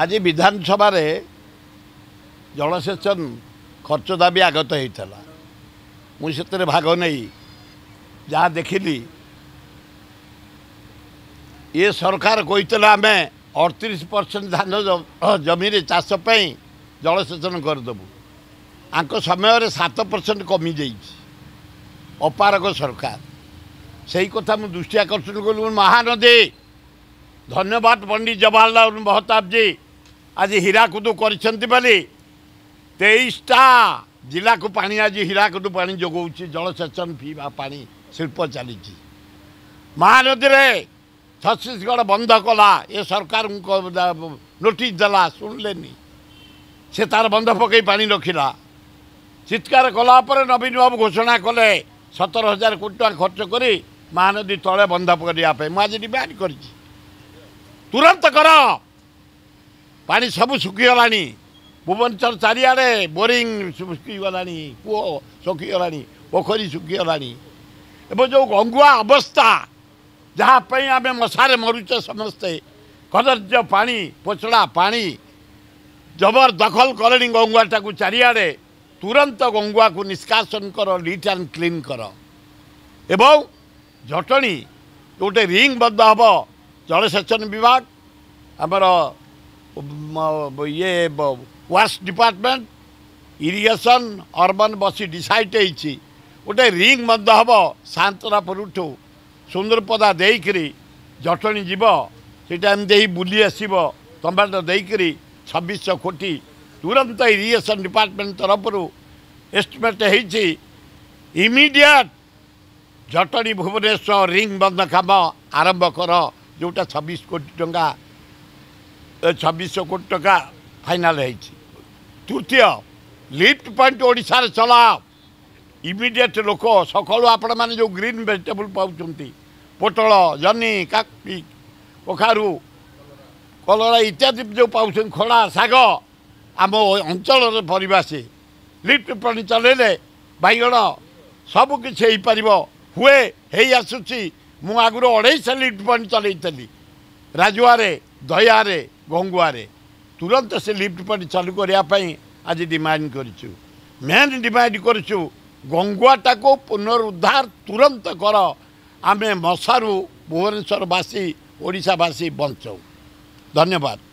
আজি ବିଧାନସଭାରେ ଜଳସେଚନ ଖର୍ଚ୍ଚ ଦାବି ଆଗତ ହୋଇଥିଲା ମୁଁ ସେଥିରେ ଭାଗ ନେଇ ଯାହା ଦେଖିଲି ଇଏ ସରକାର କହିଥିଲେ ଆମେ ଅଡ଼ତିରିଶ ପରସେଣ୍ଟ ଧାନ ଜମିରେ ଚାଷ ପାଇଁ ଜଳସେଚନ କରିଦେବୁ ଆଙ୍କ ସମୟରେ ସାତ ପରସେଣ୍ଟ କମିଯାଇଛି ଅପାରଗ ସରକାର ସେଇ କଥା ମୁଁ ଦୃଷ୍ଟି ଆକର୍ଷଣ କଲି ମହାନଦୀ ଧନ୍ୟବାଦ ପଣ୍ଡିତ ଜବାହରଲାଲ ମହତାବଜୀ आज हिराकुदु गरिन्छ भने तेइसटा जाने हिराकुदु पा जलसेचन पि पा शिल्प चाहिँ महानदीले छशगढ बन्ध कला को नोट देला शुले से तार बन्ध पके पाखिला चित्कार कलाप नवीन बाबू घोषणा कले सतर हजार कटि टा खर्चक महानदी त बन्ध परेप आज तुरंत तुरन्त ପାଣି ସବୁ ଶୁଖିଗଲାଣି ଭୁବନେଶ୍ୱର ଚାରିଆଡ଼େ ବୋରିଂ ଶୁଖିଗଲାଣି କୂଅ ଶୁଖିଗଲାଣି ପୋଖରୀ ଶୁଖିଗଲାଣି ଏବଂ ଯେଉଁ ଗଙ୍ଗୁଆ ଅବସ୍ଥା ଯାହା ପାଇଁ ଆମେ ମଶାରେ ମରୁଛେ ସମସ୍ତେ କଦର୍ଯ୍ୟ ପାଣି ପୋଚଡ଼ା ପାଣି ଜବର ଦଖଲ କଲେଣି ଗଙ୍ଗୁଆଟାକୁ ଚାରିଆଡ଼େ ତୁରନ୍ତ ଗଙ୍ଗୁଆକୁ ନିଷ୍କାସନ କର ନିଟ୍ ଆଣ୍ଡ କ୍ଲିନ୍ କର ଏବଂ ଜଟଣୀ ଗୋଟେ ରିଙ୍ଗ ବଦ୍ଧ ହେବ ଜଳସେଚନ ବିଭାଗ ଆମର ये वाश डिपार्टमेंट इरीगेशन अर्बन बसी डिसाइड होती गोटे रिंग बंद हम सान्तरापुर ठू सुंदरपदा देकरी जटणी जीव ସେଇଟା ଏମିତି ହେଇ ବୁଲି ଆସିବ ଟମାଟୋ ଦେଇକରି ଛବିଶଶହ କୋଟି ତୁରନ୍ତ ଇରିଗେସନ୍ ଡିପାର୍ଟମେଣ୍ଟ ତରଫରୁ ଏଷ୍ଟିମେଟ୍ ହେଇଛି ଇମିଡ଼ିଏଟ୍ ଜଟଣୀ ଭୁବନେଶ୍ୱର ରିଙ୍ଗ ବନ୍ଧ କାମ ଆରମ୍ଭ କର ଯେଉଁଟା ଛବିଶ କୋଟି ଟଙ୍କା ଛବିଶ କୋଟି ଟଙ୍କା ଫାଇନାଲ୍ ହେଇଛି ତୃତୀୟ ଲିଫ୍ଟ ପଏଣ୍ଟ ଓଡ଼ିଶାରେ ଚଲାଅ ଇମିଡ଼ିଏଟ୍ ଲୋକ ସକାଳୁ ଆପଣମାନେ ଯେଉଁ ଗ୍ରୀନ୍ ଭେଜିଟେବୁଲ୍ ପାଉଛନ୍ତି ପୋଟଳ ଜହ୍ନି କାକି କଖାରୁ କଲରା ଇତ୍ୟାଦି ଯେଉଁ ପାଉଛନ୍ତି ଖଡ଼ା ଶାଗ ଆମ ଅଞ୍ଚଳର ପରିବା ସିଏ ଲିଫ୍ଟ ପଏଣ୍ଟ ଚଲାଇଲେ ବାଇଗଣ ସବୁକିଛି ହେଇପାରିବ ହୁଏ ହେଇ ଆସୁଛି ମୁଁ ଆଗରୁ ଅଢ଼େଇଶହ ଲିଫ୍ଟ ପଏଣ୍ଟ ଚଲାଇଥିଲି ରାଜୁଆରେ ଦୟାରେ ଗଙ୍ଗୁଆରେ ତୁରନ୍ତ ସେ ଲିଫ୍ଟ ପଡ଼ି ଚାଲୁ କରିବା ପାଇଁ ଆଜି ଡିମାଣ୍ଡ କରିଛୁ ମେନ୍ ଡିମାଣ୍ଡ କରିଛୁ ଗଙ୍ଗୁଆଟାକୁ ପୁନରୁଦ୍ଧାର ତୁରନ୍ତ କର ଆମେ ମଶାରୁ ଭୁବନେଶ୍ୱରବାସୀ ଓଡ଼ିଶାବାସୀ ବଞ୍ଚଉ ଧନ୍ୟବାଦ